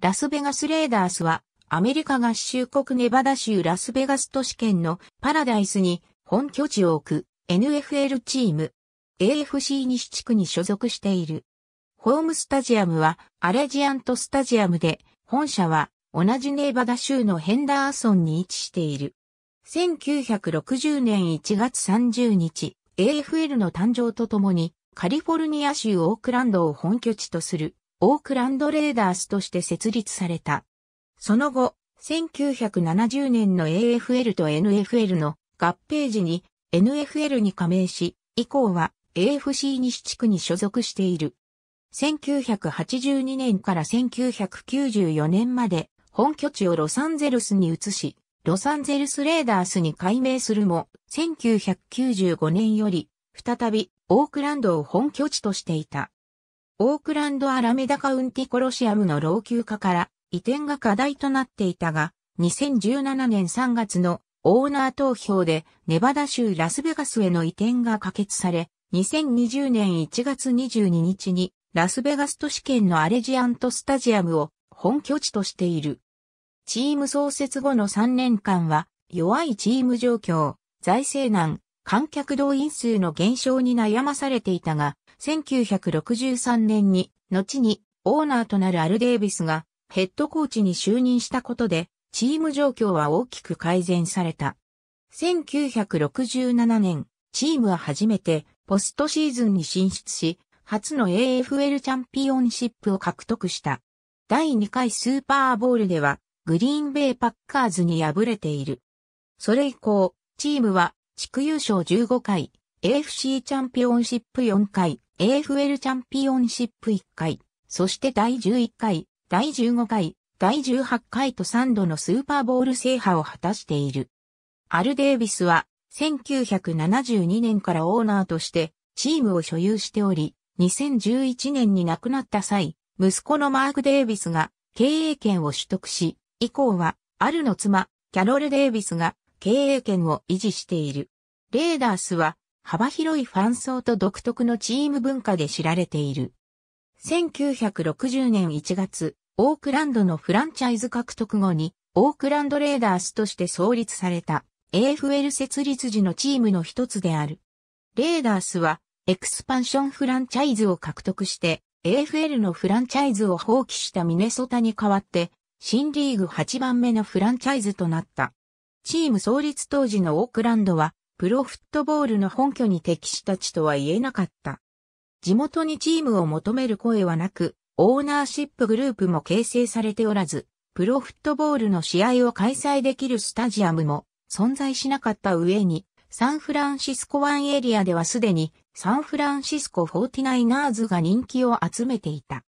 ラスベガスレーダースは、アメリカ合衆国ネバダ州ラスベガス都市圏のパラダイスに本拠地を置く NFL チーム、AFC 西地区に所属している。ホームスタジアムはアレジアントスタジアムで、本社は同じネバダ州のヘンダーソンに位置している。1960年1月30日、AFL の誕生とともに、カリフォルニア州オークランドを本拠地とするオークランドレーダースとして設立された。その後、1970年の AFL と NFL の合併時に NFL に加盟し、以降は AFC 西地区に所属している。1982年から1994年まで本拠地をロサンゼルスに移し、ロサンゼルスレーダースに改名するも、1995年より再びオークランドを本拠地としていた。オークランド・アラメダ・カウンティ・コロシアムの老朽化から移転が課題となっていたが、2017年3月のオーナー投票でネバダ州ラスベガスへの移転が可決され、2020年1月22日にラスベガス都市圏のアレジアントスタジアムを本拠地としている。チーム創設後の3年間は弱いチーム状況、財政難、観客動員数の減少に悩まされていたが、1963年に、後にオーナーとなるアルデービスがヘッドコーチに就任したことで、チーム状況は大きく改善された。1967年、チームは初めてポストシーズンに進出し、初の AFL チャンピオンシップを獲得した。第2回スーパーボールでは、グリーンベイパッカーズに敗れている。それ以降、チームは地区優勝15回、AFC チャンピオンシップ4回、AFL チャンピオンシップ1回、そして第11回、第15回、第18回と3度のスーパーボール制覇を果たしている。アル・デイビスは、1972年からオーナーとしてチームを所有しており、2011年に亡くなった際、息子のマーク・デイビスが経営権を取得し、以降は、アルの妻、キャロル・デイビスが経営権を維持している。レーダースは幅広いファン層と独特のチーム文化で知られている。1960年1月、オークランドのフランチャイズ獲得後に、オークランドレーダースとして創立された AFL 設立時のチームの一つである。レーダースは、エクスパンションフランチャイズを獲得して、AFL のフランチャイズを放棄したミネソタに代わって、新リーグ8番目のフランチャイズとなった。チーム創立当時のオークランドは、プロフットボールの本拠に適した地とは言えなかった。地元にチームを求める声はなく、オーナーシップグループも形成されておらず、プロフットボールの試合を開催できるスタジアムも存在しなかった上に、サンフランシスコ湾エリアではすでにサンフランシスコ 49ers が人気を集めていた。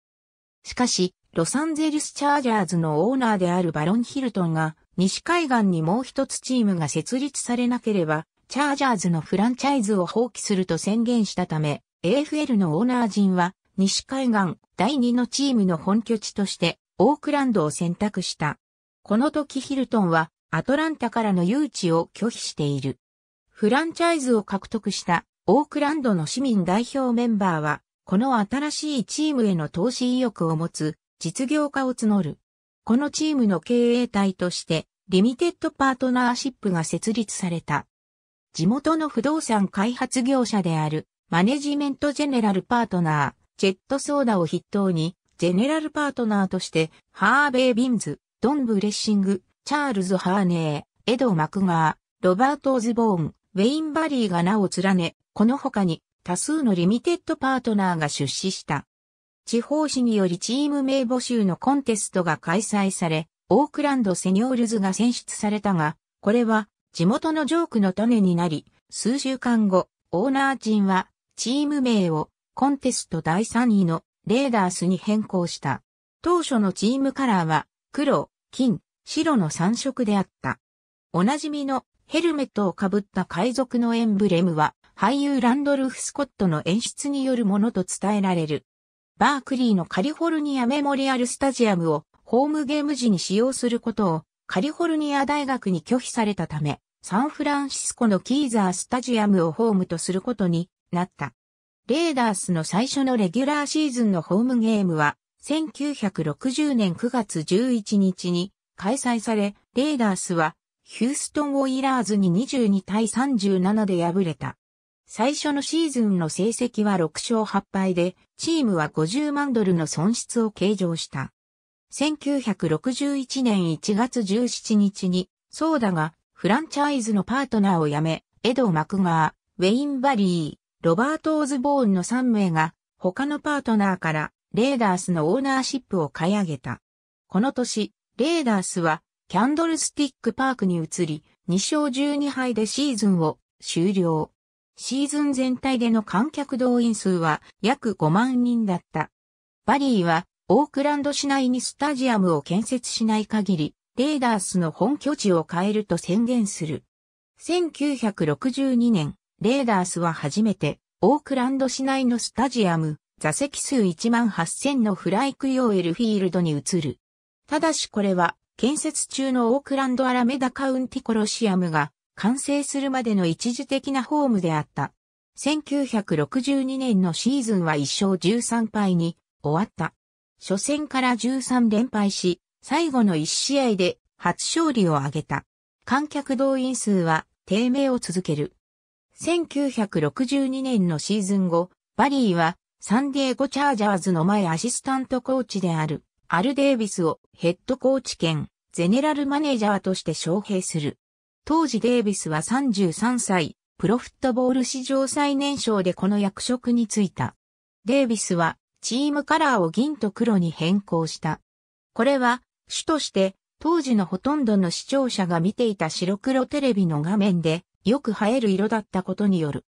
しかし、ロサンゼルスチャージャーズのオーナーであるバロン・ヒルトンが、西海岸にもう一つチームが設立されなければ、チャージャーズのフランチャイズを放棄すると宣言したため、AFL のオーナー陣は、西海岸第2のチームの本拠地として、オークランドを選択した。この時ヒルトンは、アトランタからの誘致を拒否している。フランチャイズを獲得したオークランドの市民代表メンバーは、この新しいチームへの投資意欲を持つ実業家を募る。このチームの経営体として、リミテッドパートナーシップが設立された。地元の不動産開発業者であるマネジメントジェネラルパートナー、ジェットソーダを筆頭に、ジェネラルパートナーとして、ハーベイ・ビンズ、ドン・ブレッシング、チャールズ・ハーネー、エド・マクガー、ロバート・オズボーン、ウェイン・バリーが名を連ね、この他に多数のリミテッドパートナーが出資した。地方紙によりチーム名募集のコンテストが開催され、オークランドセニョールズが選出されたが、これは地元のジョークの種になり、数週間後、オーナー陣はチーム名をコンテスト第3位のレーダースに変更した。当初のチームカラーは黒、金、白の3色であった。おなじみのヘルメットをかぶった海賊のエンブレムは俳優ランドルフ・スコットの演出によるものと伝えられる。バークリーのカリフォルニアメモリアルスタジアムをホームゲーム時に使用することをカリフォルニア大学に拒否されたため、サンフランシスコのキーザースタジアムをホームとすることになった。レーダースの最初のレギュラーシーズンのホームゲームは、1960年9月11日に開催され、レーダースはヒューストン・オイラーズに22対37で敗れた。最初のシーズンの成績は6勝8敗で、チームは50万ドルの損失を計上した。1961年1月17日に、ソーダがフランチャイズのパートナーを辞め、エド・マクガー、ウェイン・バリー、ロバート・オズボーンの3名が、他のパートナーから、レーダースのオーナーシップを買い上げた。この年、レーダースは、キャンドルスティックパークに移り、2勝12敗でシーズンを終了。シーズン全体での観客動員数は約5万人だった。バリーは、オークランド市内にスタジアムを建設しない限り、レーダースの本拠地を変えると宣言する。1962年、レーダースは初めて、オークランド市内のスタジアム、座席数1万8000のフライク用エルフィールドに移る。ただしこれは、建設中のオークランドアラメダカウンティコロシアムが完成するまでの一時的なホームであった。1962年のシーズンは1勝13敗に終わった。初戦から13連敗し、最後の1試合で初勝利を挙げた。観客動員数は低迷を続ける。1962年のシーズン後、バリーはサンディエゴチャージャーズの前アシスタントコーチであるアル・デイビスをヘッドコーチ兼ゼネラルマネージャーとして招聘する。当時デイビスは33歳、プロフットボール史上最年少でこの役職に就いた。デイビスはチームカラーを銀と黒に変更した。これは主として、当時のほとんどの視聴者が見ていた白黒テレビの画面で、よく映える色だったことによる。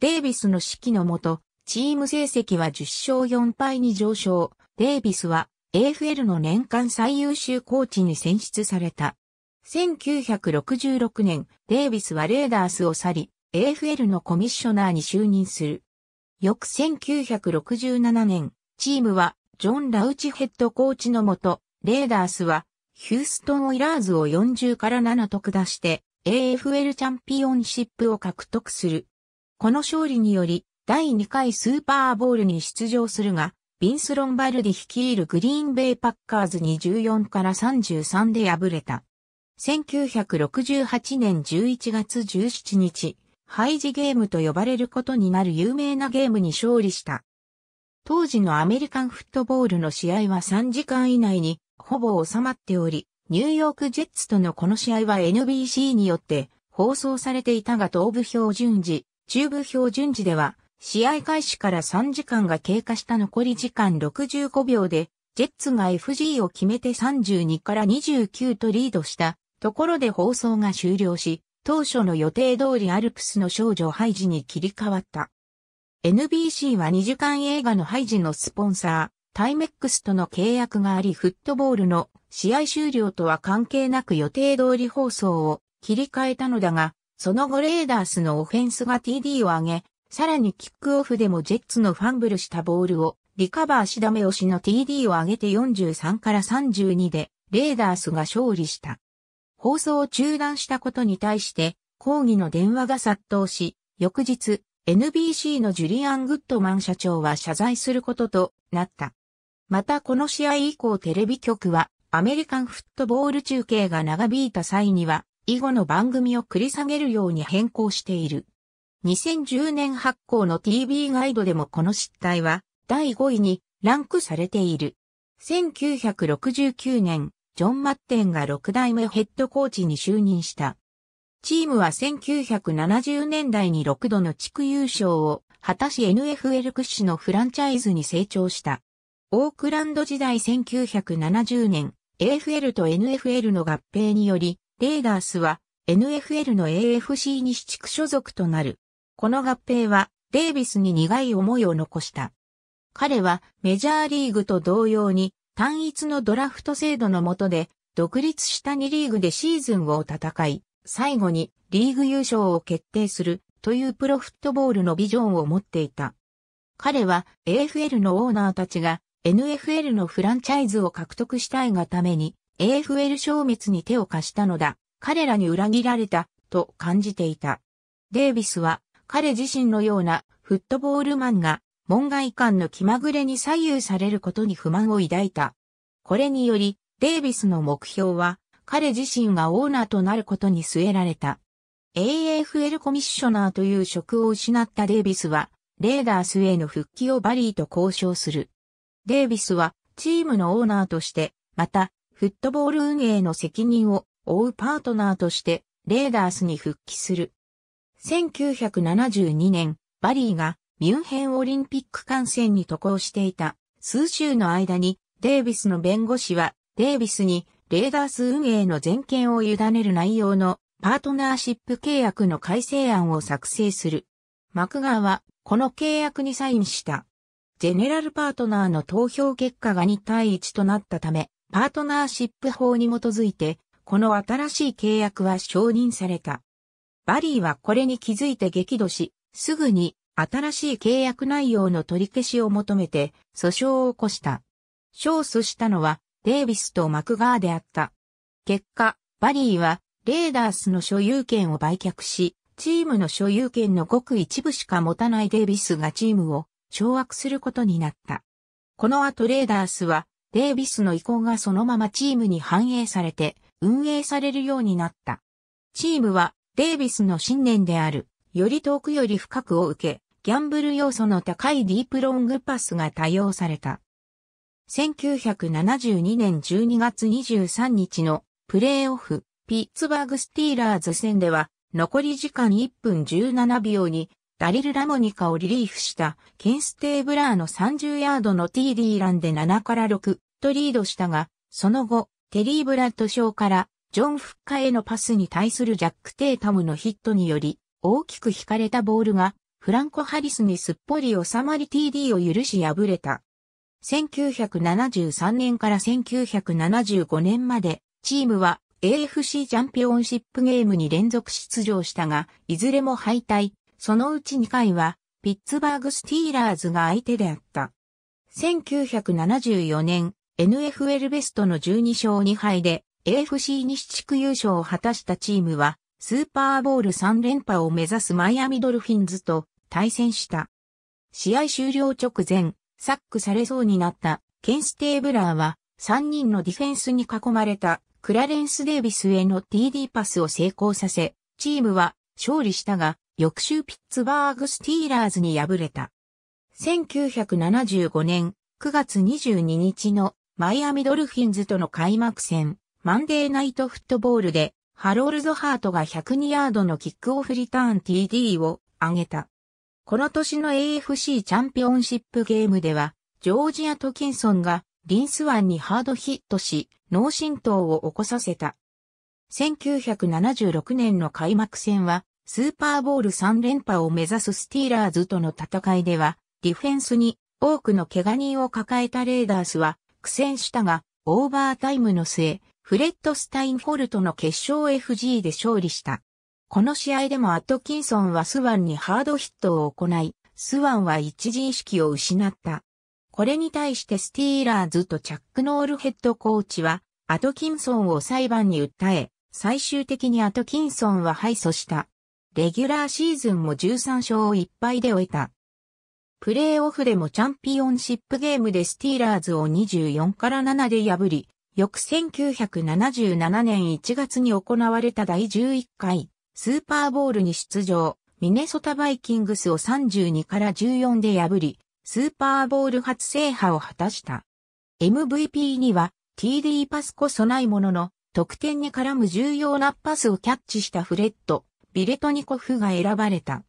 デイビスの指揮のもと、チーム成績は10勝4敗に上昇。デイビスは AFL の年間最優秀コーチに選出された。1966年、デイビスはレーダースを去り、AFL のコミッショナーに就任する。翌1967年、チームはジョン・ラウチヘッドコーチのもと、レーダースは、ヒューストン・オイラーズを40から7と下して、AFL チャンピオンシップを獲得する。この勝利により、第2回スーパーボールに出場するが、ビンス・ロンバルディ率いるグリーンベイパッカーズに14から33で敗れた。1968年11月17日、ハイジゲームと呼ばれることになる有名なゲームに勝利した。当時のアメリカンフットボールの試合は3時間以内にほぼ収まっており、ニューヨークジェッツとのこの試合は NBC によって放送されていたが東部標準時、中部標準時では、試合開始から3時間が経過した残り時間65秒で、ジェッツが FG を決めて32から29とリードしたところで放送が終了し、当初の予定通りアルプスの少女ハイジに切り替わった。NBC は2時間映画のハイジのスポンサー。タイメックスとの契約がありフットボールの試合終了とは関係なく予定通り放送を切り替えたのだが、その後レーダースのオフェンスが TD を上げ、さらにキックオフでもジェッツのファンブルしたボールをリカバーしダメ押しの TD を上げて43から32でレーダースが勝利した。放送を中断したことに対して抗議の電話が殺到し、翌日 NBC のジュリアン・グッドマン社長は謝罪することとなった。またこの試合以降テレビ局はアメリカンフットボール中継が長引いた際には以後の番組を繰り下げるように変更している。2010年発行の TV ガイドでもこの失態は第5位にランクされている。1969年、ジョン・マッテンが6代目ヘッドコーチに就任した。チームは1970年代に6度の地区優勝を果たし NFL 屈指のフランチャイズに成長した。オークランド時代1970年、AFL と NFL の合併により、レーダースは NFL の AFC 西地区所属となる。この合併は、デイビスに苦い思いを残した。彼はメジャーリーグと同様に単一のドラフト制度の下で独立した2リーグでシーズンを戦い、最後にリーグ優勝を決定するというプロフットボールのビジョンを持っていた。彼は AFL のオーナーたちが NFL のフランチャイズを獲得したいがために AFL 消滅に手を貸したのだ。彼らに裏切られたと感じていた。デイビスは彼自身のようなフットボールマンが門外観の気まぐれに左右されることに不満を抱いた。これによりデイビスの目標は彼自身がオーナーとなることに据えられた。AFL コミッショナーという職を失ったデイビスはレーダースへの復帰をバリーと交渉する。デイビスはチームのオーナーとして、また、フットボール運営の責任を負うパートナーとして、レーダースに復帰する。1972年、バリーがミュンヘンオリンピック観戦に渡航していた数週の間に、デイビスの弁護士は、デイビスにレーダース運営の全権を委ねる内容のパートナーシップ契約の改正案を作成する。マクガーはこの契約にサインした。ジェネラルパートナーの投票結果が2対1となったため、パートナーシップ法に基づいて、この新しい契約は承認された。バリーはこれに気づいて激怒し、すぐに新しい契約内容の取り消しを求めて訴訟を起こした。勝訴したのはデイビスとマクガーであった。結果、バリーはレーダースの所有権を売却し、チームの所有権のごく一部しか持たないデイビスがチームを掌握することになった。この後レーダースは、デイビスの意向がそのままチームに反映されて、運営されるようになった。チームは、デイビスの信念である、より遠くより深くを受け、ギャンブル要素の高いディープロングパスが多用された。1972年12月23日のプレーオフ、ピッツバーグスティーラーズ戦では、残り時間1分17秒にダリル・ラモニカをリリーフしたケンステーブラーの30ヤードの TD ランで7から6とリードしたが、その後、テリー・ブラッド賞からジョン・フッカへのパスに対するジャック・テイタムのヒットにより、大きく引かれたボールが、フランコ・ハリスにすっぽり収まり TD を許し敗れた。1973年から1975年まで、チームは AFC チャンピオンシップゲームに連続出場したが、いずれも敗退、そのうち2回は、ピッツバーグスティーラーズが相手であった。1974年、NFL ベストの12勝2敗で AFC 西地区優勝を果たしたチームは、スーパーボール3連覇を目指すマイアミドルフィンズと対戦した。試合終了直前、サックされそうになったケンステーブラーは3人のディフェンスに囲まれたクラレンス・デイビスへの TD パスを成功させ、チームは勝利したが翌週ピッツバーグスティーラーズに敗れた。1975年9月22日のマイアミドルフィンズとの開幕戦、マンデーナイトフットボールで、ハロールズ・ハートが102ヤードのキックオフリターン TD を挙げた。この年の AFC チャンピオンシップゲームでは、ジョージア・トキンソンがリンスワンにハードヒットし、脳震盪を起こさせた。1976年の開幕戦は、スーパーボール3連覇を目指すスティーラーズとの戦いでは、ディフェンスに多くの怪我人を抱えたレーダースは苦戦したが、オーバータイムの末、フレッド・スタインフォルトの決勝 FG で勝利した。この試合でもアトキンソンはスワンにハードヒットを行い、スワンは一時意識を失った。これに対してスティーラーズとチャック・ノールヘッドコーチは、アトキンソンを裁判に訴え、最終的にアトキンソンは敗訴した。レギュラーシーズンも13勝を1敗で終えた。プレーオフでもチャンピオンシップゲームでスティーラーズを24から7で破り、翌1977年1月に行われた第11回スーパーボールに出場、ミネソタバイキングスを32から14で破り、スーパーボール初制覇を果たした。MVP には TD パスこそないものの、得点に絡む重要なパスをキャッチしたフレッド、ビレトニコフが選ばれた。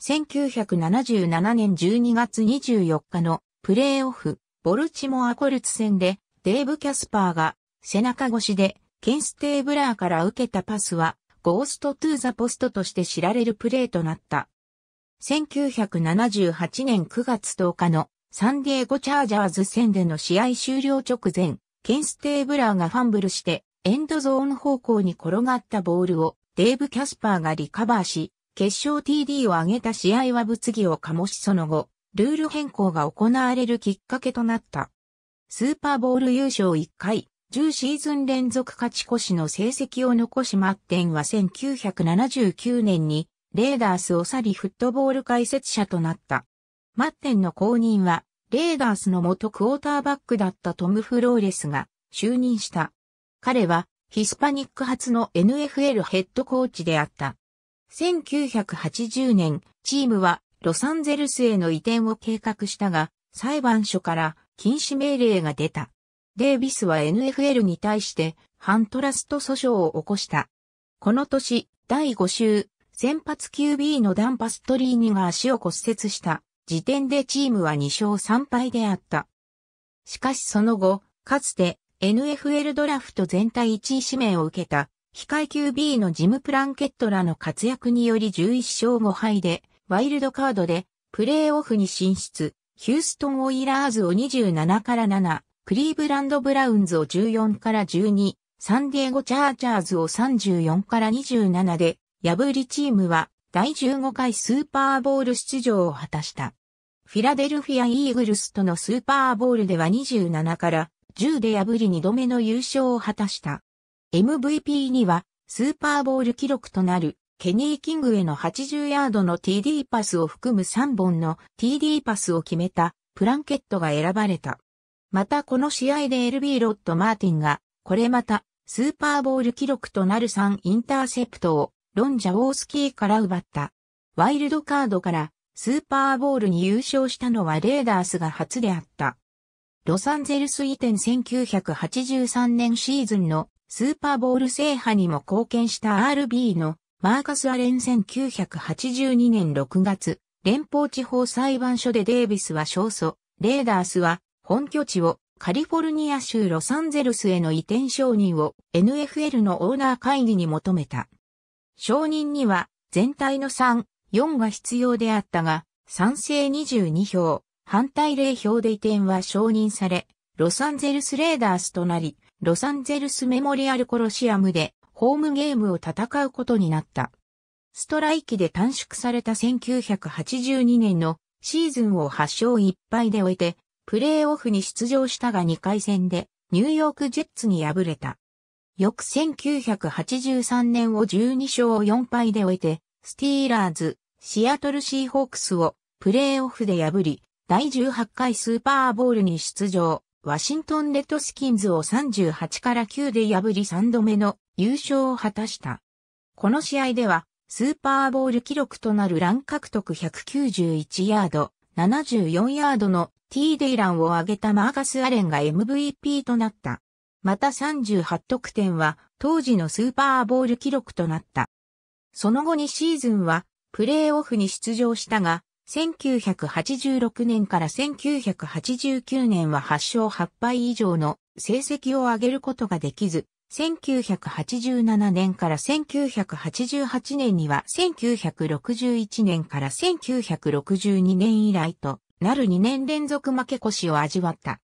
1977年12月24日のプレーオフ、ボルチモアコルツ戦でデーブ・キャスパーが背中越しでケンステーブラーから受けたパスはゴースト・トゥ・ザ・ポストとして知られるプレーとなった。1978年9月10日のサンディエゴ・チャージャーズ戦での試合終了直前、ケンステーブラーがファンブルしてエンドゾーン方向に転がったボールをデーブ・キャスパーがリカバーし、決勝 TD を挙げた試合は物議を醸しその後、ルール変更が行われるきっかけとなった。スーパーボール優勝1回、10シーズン連続勝ち越しの成績を残しマッテンは1979年に、レーダースを去りフットボール解説者となった。マッテンの後任は、レーダースの元クォーターバックだったトム・フローレスが就任した。彼はヒスパニック初の NFL ヘッドコーチであった。1980年、チームはロサンゼルスへの移転を計画したが、裁判所から禁止命令が出た。デイビスは NFL に対して反トラスト訴訟を起こした。この年、第5週、先発 QB のダンパストリーニが足を骨折した時点でチームは2勝3敗であった。しかしその後、かつて NFL ドラフト全体1位指名を受けた、非階 QB のジム・プランケットらの活躍により11勝5敗で、ワイルドカードで、プレーオフに進出、ヒューストン・オイラーズを27から7、クリーブランド・ブラウンズを14から12、サンディエゴ・チャーチャーズを34から27で、破りチームは第15回スーパーボール出場を果たした。フィラデルフィア・イーグルスとのスーパーボールでは27から10で破り2度目の優勝を果たした。MVP には、スーパーボール記録となる、ケニー・キングへの80ヤードの TD パスを含む3本の TD パスを決めた、プランケットが選ばれた。またこの試合で LB ロッド・マーティンが、これまた、スーパーボール記録となる3インターセプトを、ロン・ジャウォースキーから奪った。ワイルドカードから、スーパーボールに優勝したのはレーダースが初であった。ロサンゼルス移転1983年シーズンのスーパーボール制覇にも貢献した RB のマーカス・アレン1982年6月、連邦地方裁判所でデービスは勝訴、レーダースは本拠地をカリフォルニア州ロサンゼルスへの移転承認を NFL のオーナー会議に求めた。承認には全体の3、4が必要であったが、賛成22票、反対例表で移転は承認され、ロサンゼルスレーダースとなり、ロサンゼルスメモリアルコロシアムでホームゲームを戦うことになった。ストライキで短縮された1982年のシーズンを8勝1敗で終えて、プレーオフに出場したが2回戦でニューヨークジェッツに敗れた。翌1983年を12勝4敗で終えて、スティーラーズ、シアトルシーホークスをプレーオフで破り、第18回スーパーボールに出場、ワシントンレッドスキンズを38から9で破り3度目の優勝を果たした。この試合では、スーパーボール記録となるラン獲得191ヤード、74ヤードの T デイランを上げたマーカス・アレンが MVP となった。また38得点は当時のスーパーボール記録となった。その後2シーズンはプレーオフに出場したが、1986年から1989年は8勝8敗以上の成績を上げることができず、1987年から1988年には1961年から1962年以来となる2年連続負け越しを味わった。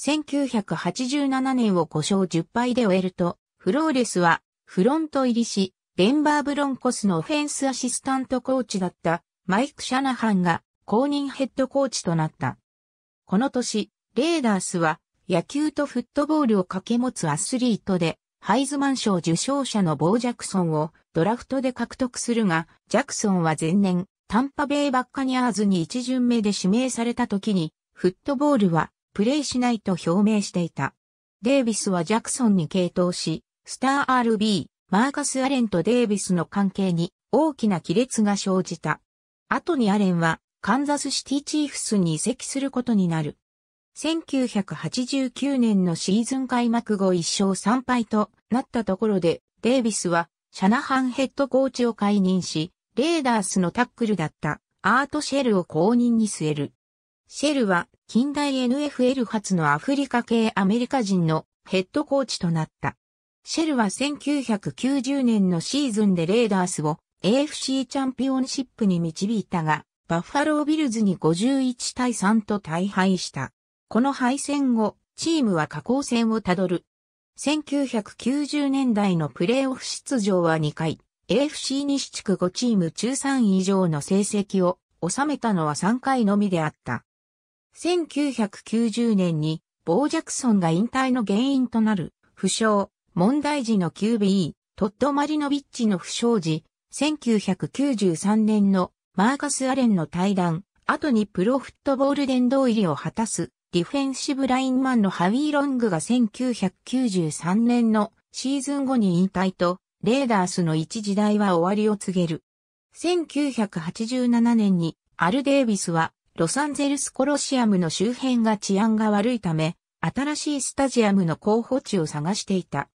1987年を5勝10敗で終えると、フローレスはフロント入りし、デンバーブロンコスのオフェンスアシスタントコーチだったマイク・シャナハンが公認ヘッドコーチとなった。この年、レーダースは野球とフットボールを掛け持つアスリートで、ハイズマン賞受賞者のボー・ジャクソンをドラフトで獲得するが、ジャクソンは前年、タンパベイ・バッカニアーズに一巡目で指名された時に、フットボールはプレイしないと表明していた。デイビスはジャクソンに傾倒し、スター RB、マーカス・アレンとデイビスの関係に大きな亀裂が生じた。後にアレンはカンザスシティチーフスに移籍することになる。1989年のシーズン開幕後1勝3敗となったところで、デイビスはシャナハンヘッドコーチを解任し、レーダースのタックルだったアートシェルを公認に据える。シェルは近代 NFL 初のアフリカ系アメリカ人のヘッドコーチとなった。シェルは1990年のシーズンでレーダースを AFC チャンピオンシップに導いたが、バッファロービルズに51対3と大敗した。この敗戦後、チームは下降線をたどる。1990年代のプレーオフ出場は2回、AFC 西地区5チーム中3以上の成績を収めたのは3回のみであった。1990年に、ボー・ジャクソンが引退の原因となる、負傷、問題児の QB、トッド・マリノビッチの負傷時、1993年のマーカス・アレンの対談、後にプロフットボール殿堂入りを果たす、ディフェンシブラインマンのハウィー・ロングが1993年のシーズン後に引退と、レーダースの一時代は終わりを告げる。1987年にアル・デイビスはロサンゼルスコロシアムの周辺が治安が悪いため、新しいスタジアムの候補地を探していた。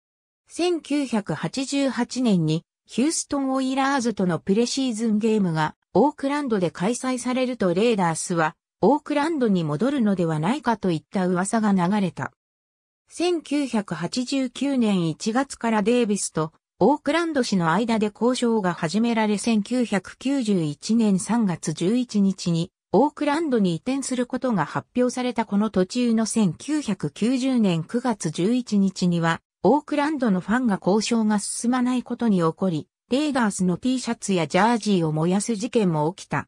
1988年にヒューストン・オイラーズとのプレシーズンゲームがオークランドで開催されるとレーダースはオークランドに戻るのではないかといった噂が流れた。1989年1月からデービスとオークランド市の間で交渉が始められ1991年3月11日にオークランドに移転することが発表されたこの途中の1990年9月11日にはオークランドのファンが交渉が進まないことに起こり、レイガースの T シャツやジャージーを燃やす事件も起きた。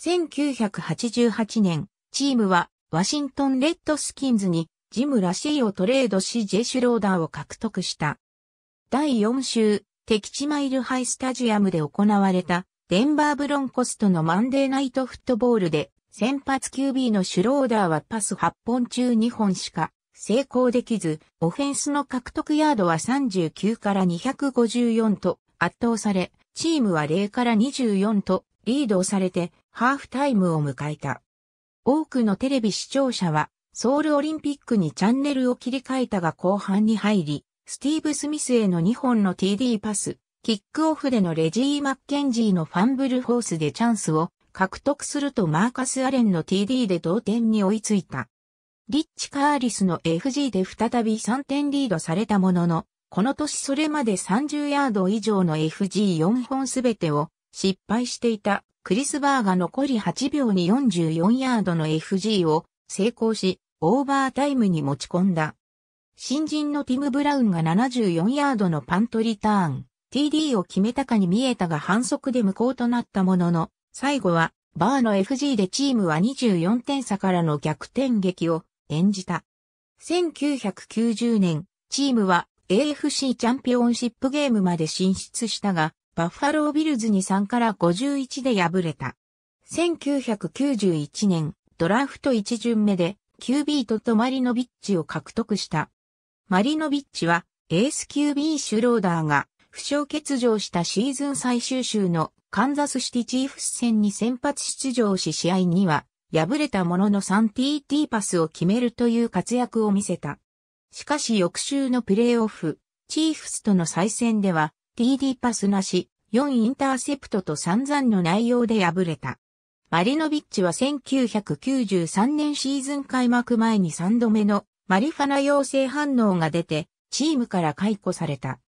1988年、チームはワシントンレッドスキンズにジムラシーをトレードしジェシュローダーを獲得した。第4週、敵地マイルハイスタジアムで行われたデンバーブロンコストのマンデーナイトフットボールで先発 QB のシュローダーはパス8本中2本しか成功できず、オフェンスの獲得ヤードは39から254と圧倒され、チームは0から24とリードをされてハーフタイムを迎えた。多くのテレビ視聴者はソウルオリンピックにチャンネルを切り替えたが後半に入り、スティーブ・スミスへの2本の TD パス、キックオフでのレジー・マッケンジーのファンブルフォースでチャンスを獲得するとマーカス・アレンの TD で同点に追いついた。リッチ・カーリスの FG で再び3点リードされたものの、この年それまで30ヤード以上の FG4 本すべてを失敗していたクリスバーが残り8秒に44ヤードの FG を成功し、オーバータイムに持ち込んだ。新人のティム・ブラウンが74ヤードのパントリターン、TD を決めたかに見えたが反則で無効となったものの、最後はバーの FG でチームは24点差からの逆転劇を演じた。1990年、チームは AFC チャンピオンシップゲームまで進出したが、バッファロービルズに3から51で敗れた。1991年、ドラフト1巡目で、QB ととマリノビッチを獲得した。マリノビッチは、エース QB シュローダーが、負傷欠場したシーズン最終週のカンザスシティチーフス戦に先発出場し試合には敗れたものの 3TT パスを決めるという活躍を見せた。しかし翌週のプレーオフ、チーフスとの再戦では TD パスなし、4インターセプトと散々の内容で敗れた。マリノビッチは1993年シーズン開幕前に3度目のマリファナ陽性反応が出て、チームから解雇された。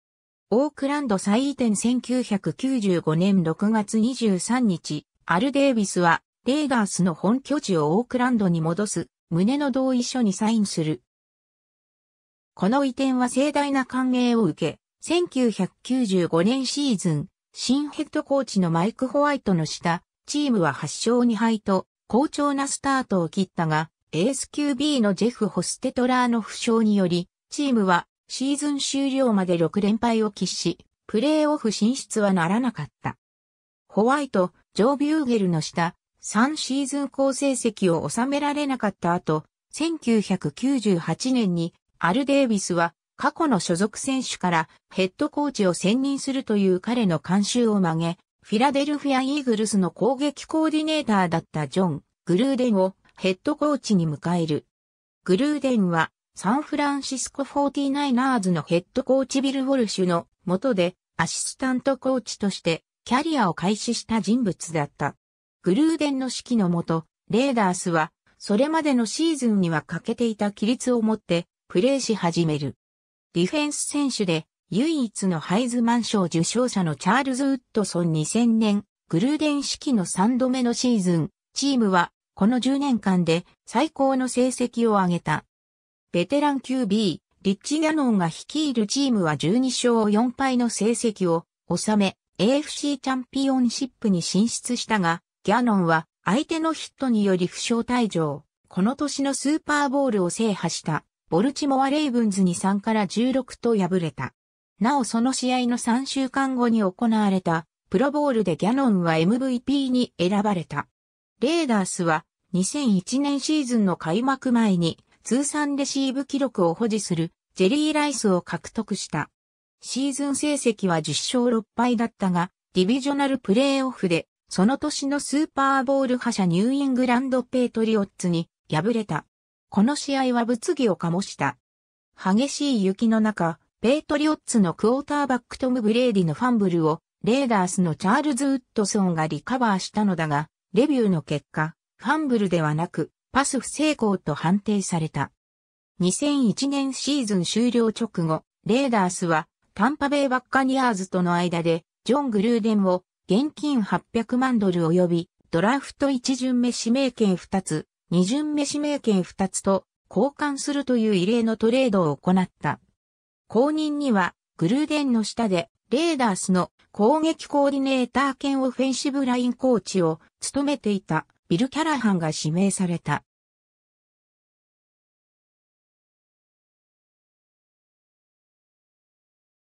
オークランド再移転1995年6月23日、アル・デイビスはレーダースの本拠地をオークランドに戻す旨の同意書にサインする。この移転は盛大な歓迎を受け、1995年シーズン、新ヘッドコーチのマイク・ホワイトの下、チームは8勝2敗と、好調なスタートを切ったが、エース QB のジェフ・ホステトラーの負傷により、チームはシーズン終了まで6連敗を喫し、プレーオフ進出はならなかった。ホワイト、ジョー・ビューゲルの下、3シーズン好成績を収められなかった後、1998年にアル・デイビスは過去の所属選手からヘッドコーチを選任するという彼の監修を曲げ、フィラデルフィア・イーグルスの攻撃コーディネーターだったジョン・グルーデンをヘッドコーチに迎える。グルーデンはサンフランシスコ 49ers のヘッドコーチビル・ウォルシュの下でアシスタントコーチとしてキャリアを開始した人物だった。グルーデンの指揮のもと、レーダースは、それまでのシーズンには欠けていた規律を持って、プレーし始める。ディフェンス選手で、唯一のハイズマン賞受賞者のチャールズ・ウッドソン2000年、グルーデン指揮の3度目のシーズン、チームは、この10年間で最高の成績を上げた。ベテラン QB、リッチ・ギャノンが率いるチームは12勝4敗の成績を収め、AFC チャンピオンシップに進出したが、ギャノンは相手のヒットにより負傷退場。この年のスーパーボールを制覇したボルチモア・レイブンズに3から16と敗れた。なおその試合の3週間後に行われたプロボールでギャノンは MVP に選ばれた。レーダースは2001年シーズンの開幕前に通算レシーブ記録を保持するジェリー・ライスを獲得した。シーズン成績は10勝6敗だったが、ディビジョナルプレーオフでその年のスーパーボール覇者ニューイングランドペイトリオッツに敗れた。この試合は物議を醸した。激しい雪の中、ペイトリオッツのクォーターバックトム・ブレーディのファンブルを、レーダースのチャールズ・ウッドソンがリカバーしたのだが、レビューの結果、ファンブルではなく、パス不成功と判定された。2001年シーズン終了直後、レーダースは、タンパベイ・バッカニアーズとの間で、ジョン・グルーデンを現金800万ドル及びドラフト1巡目指名権2つ、2巡目指名権2つと交換するという異例のトレードを行った。後任にはグルーデンの下でレーダースの攻撃コーディネーター兼オフェンシブラインコーチを務めていたビル・キャラハンが指名された。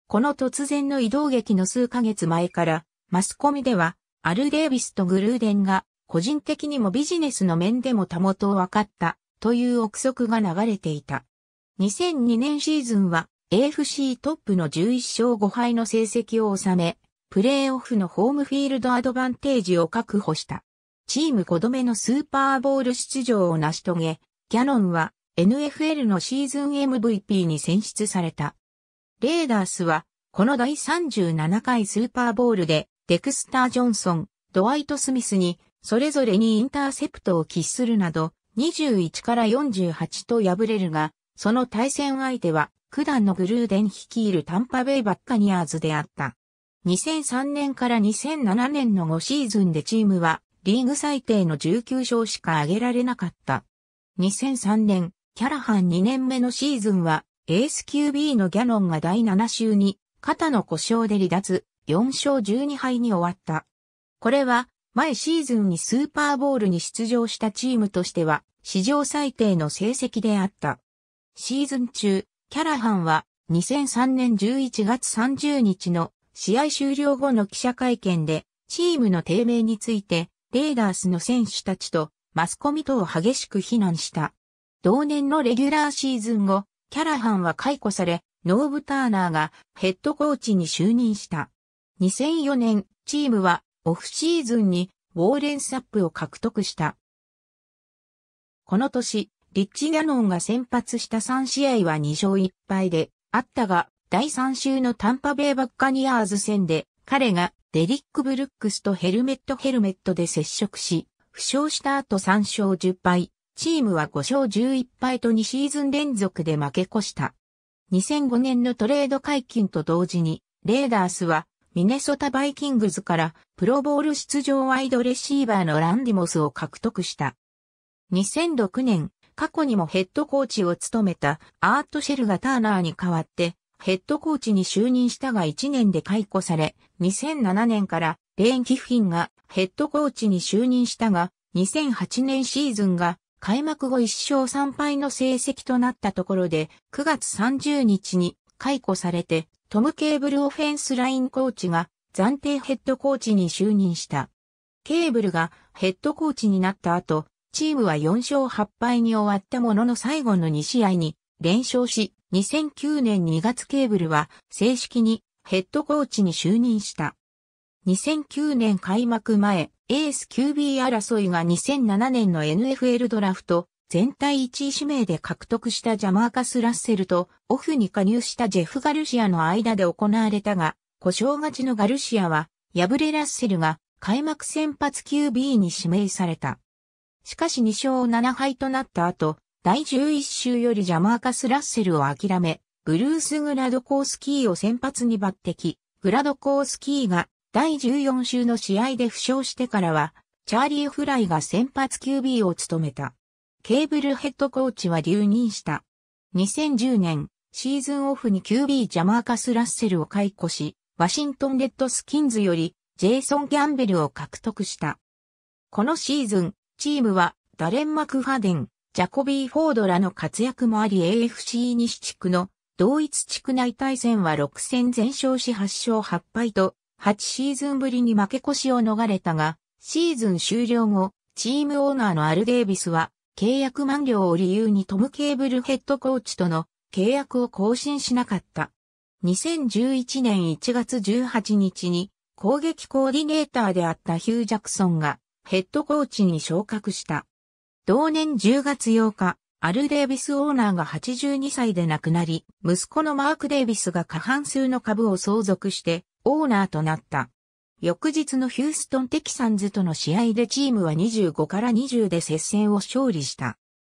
この突然の移動劇の数ヶ月前からマスコミでは、アル・デービスとグルーデンが、個人的にもビジネスの面でもたもとを分かった、という憶測が流れていた。2002年シーズンは、AFC トップの11勝5敗の成績を収め、プレーオフのホームフィールドアドバンテージを確保した。チーム5度目のスーパーボール出場を成し遂げ、キャノンは NFL のシーズン MVP に選出された。レーダースは、この第37回スーパーボールでデクスター・ジョンソン、ドワイト・スミスに、それぞれにインターセプトを喫するなど、21から48と敗れるが、その対戦相手は、九段のグルーデン率いるタンパベイバッカニアーズであった。2003年から2007年の5シーズンでチームは、リーグ最低の19勝しか挙げられなかった。2003年、キャラハン2年目のシーズンは、エース QB のギャノンが第7週に、肩の故障で離脱、4勝12敗に終わった。これは、前シーズンにスーパーボールに出場したチームとしては、史上最低の成績であった。シーズン中、キャラハンは、2003年11月30日の試合終了後の記者会見で、チームの低迷について、レーダースの選手たちとマスコミとを激しく非難した。同年のレギュラーシーズン後、キャラハンは解雇され、ノーブ・ターナーがヘッドコーチに就任した。2004年、チームはオフシーズンにウォーレン・サップを獲得した。この年、リッチ・ャノンが先発した3試合は2勝1敗であったが、第3週のタンパベイバッカニアーズ戦で、彼がデリック・ブルックスとヘルメットヘルメットで接触し、負傷した後3勝10敗、チームは5勝11敗と2シーズン連続で負け越した。2005年のトレード解禁と同時に、レーダースはミネソタバイキングズからプロボール出場ワイドレシーバーのランディモスを獲得した。2006年、過去にもヘッドコーチを務めたアートシェルがターナーに代わってヘッドコーチに就任したが1年で解雇され、2007年からレーン・キフィンがヘッドコーチに就任したが、2008年シーズンが開幕後1勝3敗の成績となったところで、9月30日に解雇されてトム・ケーブルオフェンスラインコーチが暫定ヘッドコーチに就任した。ケーブルがヘッドコーチになった後、チームは4勝8敗に終わったものの最後の2試合に連勝し、2009年2月ケーブルは正式にヘッドコーチに就任した。2009年開幕前、エース QB 争いが2007年の NFL ドラフト全体1位指名で獲得したジャマーカス・ラッセルとオフに加入したジェフ・ガルシアの間で行われたが、故障勝ちのガルシアは、敗れラッセルが開幕先発 QB に指名された。しかし2勝7敗となった後、第11週よりジャマーカス・ラッセルを諦め、ブルース・グラドコースキーを先発に抜擢。グラドコースキーが第14週の試合で負傷してからは、チャーリー・フライが先発 QB を務めた。ケーブルヘッドコーチは留任した。2010年、シーズンオフに QB ジャマーカス・ラッセルを解雇し、ワシントン・レッドスキンズより、ジェイソン・ギャンベルを獲得した。このシーズン、チームは、ダレン・マクファデン、ジャコビー・フォードらの活躍もあり AFC 西地区の同一地区内対戦は6戦全勝し8勝8敗と8シーズンぶりに負け越しを逃れたが、シーズン終了後、チームオーナーのアル・デイビスは契約満了を理由にトム・ケーブルヘッドコーチとの契約を更新しなかった。2011年1月18日に攻撃コーディネーターであったヒュー・ジャクソンがヘッドコーチに昇格した。同年10月8日、アル・デイビスオーナーが82歳で亡くなり、息子のマーク・デイビスが過半数の株を相続してオーナーとなった。翌日のヒューストン・テキサンズとの試合でチームは25から20で接戦を勝利した。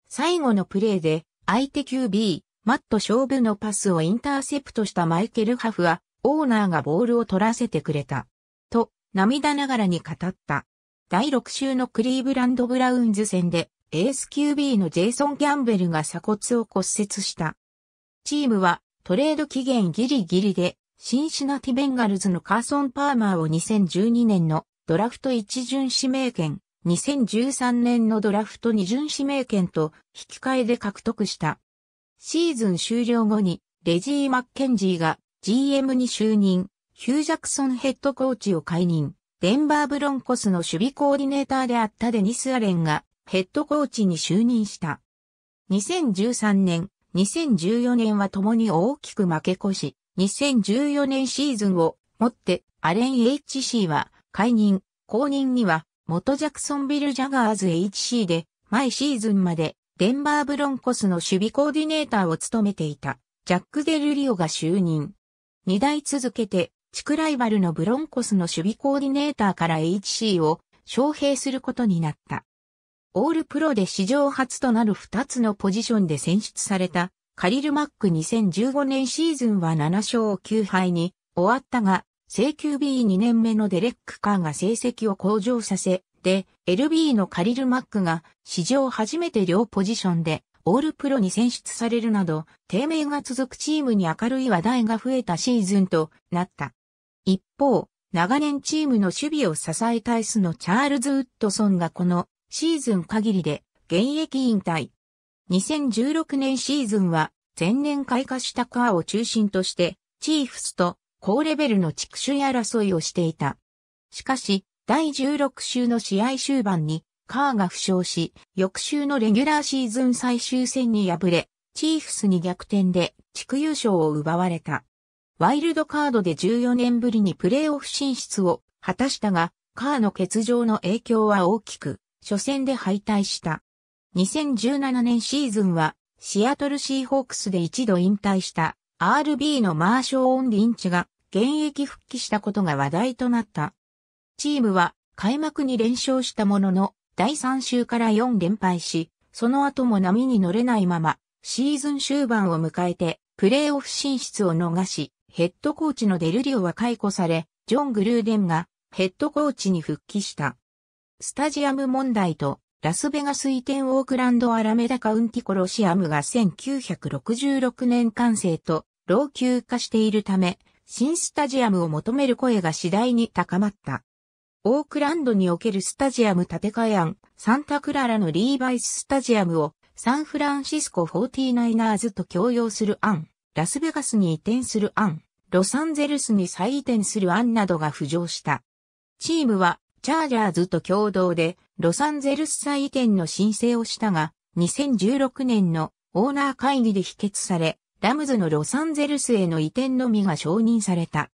最後のプレーで、相手 QB、マット勝負のパスをインターセプトしたマイケル・ハフは、オーナーがボールを取らせてくれた。と、涙ながらに語った。第6週のクリーブランド・ブラウンズ戦で、エース QB のジェイソン・ギャンベルが鎖骨を骨折した。チームは、トレード期限ギリギリで、シンシナティベンガルズのカーソン・パーマーを2012年のドラフト一巡指名権、2013年のドラフト二巡指名権と引き換えで獲得した。シーズン終了後にレジー・マッケンジーが GM に就任、ヒュー・ジャクソンヘッドコーチを解任、デンバー・ブロンコスの守備コーディネーターであったデニス・アレンがヘッドコーチに就任した。2013年、2014年は共に大きく負け越し、2014年シーズンをもってアレン HC は解任、後任には元ジャクソンビルジャガーズ HC で毎シーズンまでデンバーブロンコスの守備コーディネーターを務めていたジャック・デルリオが就任。2代続けて地区ライバルのブロンコスの守備コーディネーターから HC を招聘することになった。オールプロで史上初となる2つのポジションで選出されたカリルマック2015年シーズンは7勝9敗に終わったが、請求 B2 年目のデレック・カーが成績を向上させ、で、LB のカリル・マックが史上初めて両ポジションでオールプロに選出されるなど、低迷が続くチームに明るい話題が増えたシーズンとなった。一方、長年チームの守備を支えたいスのチャールズ・ウッドソンがこのシーズン限りで現役引退。2016年シーズンは前年開花したカーを中心としてチーフスと高レベルの地区主争いをしていた。しかし、第16週の試合終盤にカーが負傷し、翌週のレギュラーシーズン最終戦に敗れ、チーフスに逆転で地区優勝を奪われた。ワイルドカードで14年ぶりにプレーオフ進出を果たしたが、カーの欠場の影響は大きく、初戦で敗退した。2017年シーズンは、シアトルシーホークスで一度引退した RB のマーショー・オン・リンチが現役復帰したことが話題となった。チームは開幕に連勝したものの、第3週から4連敗し、その後も波に乗れないまま、シーズン終盤を迎えて、プレーオフ進出を逃し、ヘッドコーチのデルリオは解雇され、ジョン・グルーデンがヘッドコーチに復帰した。スタジアム問題とラスベガス移転オークランドアラメダカウンティコロシアムが1966年完成と老朽化しているため、新スタジアムを求める声が次第に高まった。オークランドにおけるスタジアム建て替え案、サンタクララのリーバイススタジアムをサンフランシスコ 49ers と共用する案、ラスベガスに移転する案、ロサンゼルスに再移転する案などが浮上した。チームはチャージャーズと共同でロサンゼルス再移転の申請をしたが、2016年のオーナー会議で否決され、ラムズのロサンゼルスへの移転のみが承認された。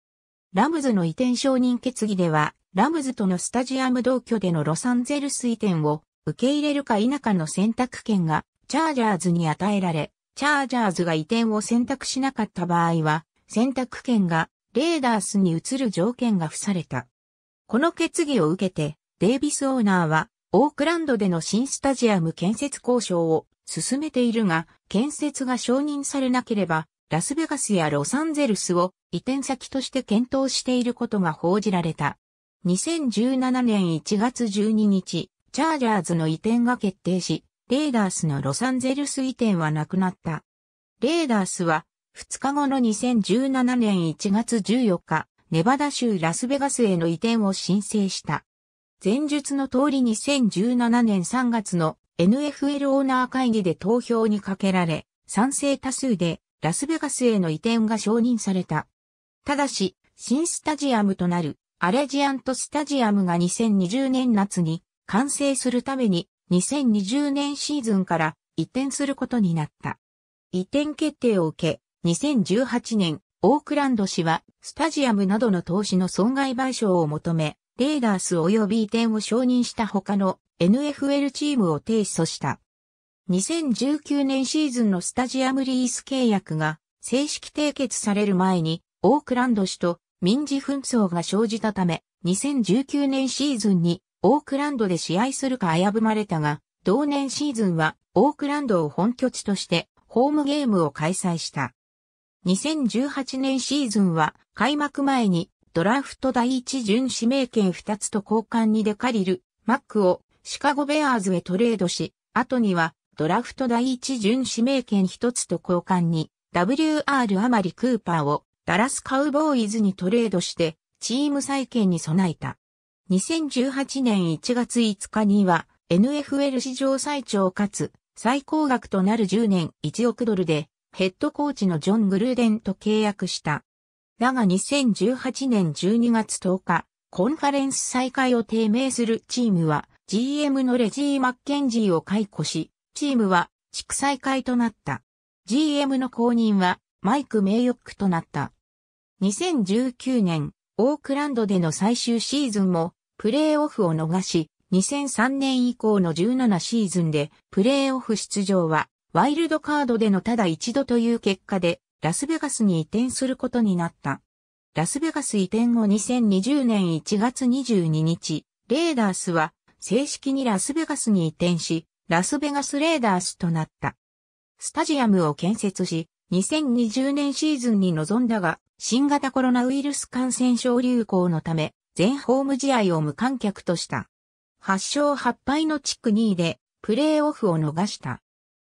ラムズの移転承認決議では、ラムズとのスタジアム同居でのロサンゼルス移転を受け入れるか否かの選択権がチャージャーズに与えられ、チャージャーズが移転を選択しなかった場合は、選択権がレーダースに移る条件が付された。この決議を受けて、デイビスオーナーは、オークランドでの新スタジアム建設交渉を進めているが、建設が承認されなければ、ラスベガスやロサンゼルスを移転先として検討していることが報じられた。2017年1月12日、チャージャーズの移転が決定し、レーダースのロサンゼルス移転はなくなった。レーダースは、2日後の2017年1月14日、ネバダ州ラスベガスへの移転を申請した。前述の通り2017年3月の NFL オーナー会議で投票にかけられ、賛成多数でラスベガスへの移転が承認された。ただし、新スタジアムとなるアレジアントスタジアムが2020年夏に完成するために2020年シーズンから移転することになった。移転決定を受け、2018年、オークランド市はスタジアムなどの投資の損害賠償を求め、レーダース及び移転を承認した他の NFL チームを提訴した。2019年シーズンのスタジアムリース契約が正式締結される前にオークランド市と民事紛争が生じたため2019年シーズンにオークランドで試合するか危ぶまれたが同年シーズンはオークランドを本拠地としてホームゲームを開催した。2018年シーズンは開幕前にドラフト第一巡指名権2つと交換に出借りる、マックをシカゴベアーズへトレードし、後にはドラフト第一巡指名権1つと交換に WR アマリ・クーパーをダラスカウボーイズにトレードしてチーム再建に備えた。2018年1月5日には NFL 史上最長かつ最高額となる10年1億ドルでヘッドコーチのジョン・グルーデンと契約した。だが2018年12月10日、コンファレンス再開を低迷するチームは GM のレジー・マッケンジーを解雇し、チームは地区再開となった。GM の後任はマイク・メイヨックとなった。2019年、オークランドでの最終シーズンもプレーオフを逃し、2003年以降の17シーズンでプレーオフ出場はワイルドカードでのただ一度という結果でラスベガスに移転することになった。ラスベガス移転後2020年1月22日、レーダースは正式にラスベガスに移転し、ラスベガスレーダースとなった。スタジアムを建設し、2020年シーズンに臨んだが、新型コロナウイルス感染症流行のため、全ホーム試合を無観客とした。8勝8敗の地区2位で、プレーオフを逃した。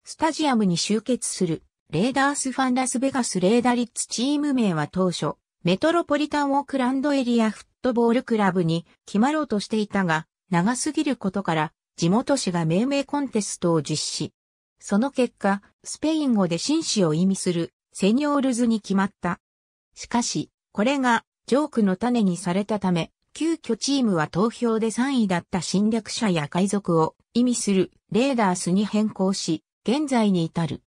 スタジアムに集結するレーダースファンラスベガスレーダリッツチーム名は当初、メトロポリタンオークランドエリアフットボールクラブに決まろうとしていたが、長すぎることから、地元紙が命名コンテストを実施。その結果、スペイン語で紳士を意味する、セニョールズに決まった。しかし、これが、ジョークの種にされたため、急遽チームは投票で3位だった侵略者や海賊を意味するレーダースに変更し、現在に至る。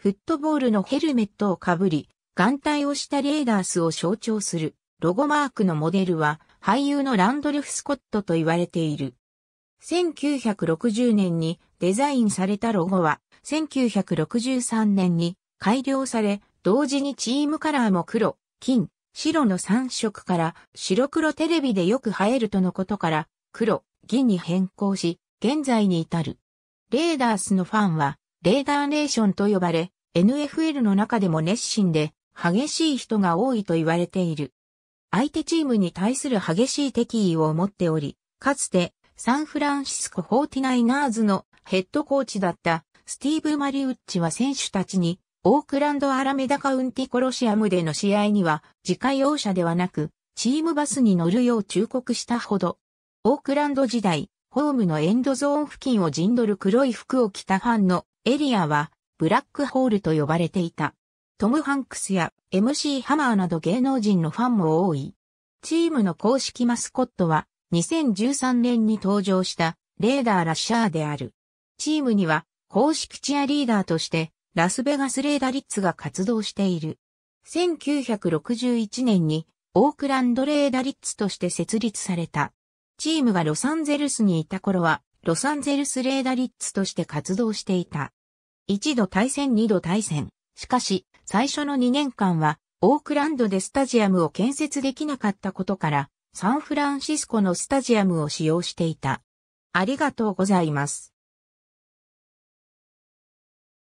フットボールのヘルメットをかぶり、眼帯をしたレーダースを象徴するロゴマークのモデルは俳優のランドルフ・スコットと言われている。1960年にデザインされたロゴは1963年に改良され、同時にチームカラーも黒、金、白の3色から白黒テレビでよく映えるとのことから黒、銀に変更し、現在に至る。レーダースのファンはレーダーネーションと呼ばれ、NFL の中でも熱心で、激しい人が多いと言われている。相手チームに対する激しい敵意を持っており、かつてサンフランシスコ 49ers のヘッドコーチだったスティーブ・マリウッチは選手たちにオークランド・アラメダカウンティ・コロシアムでの試合には自家用車ではなくチームバスに乗るよう忠告したほど。オークランド時代、ホームのエンドゾーン付近を陣取る黒い服を着たファンのエリアはブラックホールと呼ばれていた。トム・ハンクスや MC ハマーなど芸能人のファンも多い。チームの公式マスコットは2013年に登場したレーダー・ラッシャーである。チームには公式チアリーダーとしてラスベガス・レーダリッツが活動している。1961年にオークランド・レーダリッツとして設立された。チームがロサンゼルスにいた頃はロサンゼルス・レーダリッツとして活動していた。1度対戦2度対戦。しかし、最初の2年間は、オークランドでスタジアムを建設できなかったことから、サンフランシスコのスタジアムを使用していた。ありがとうございます。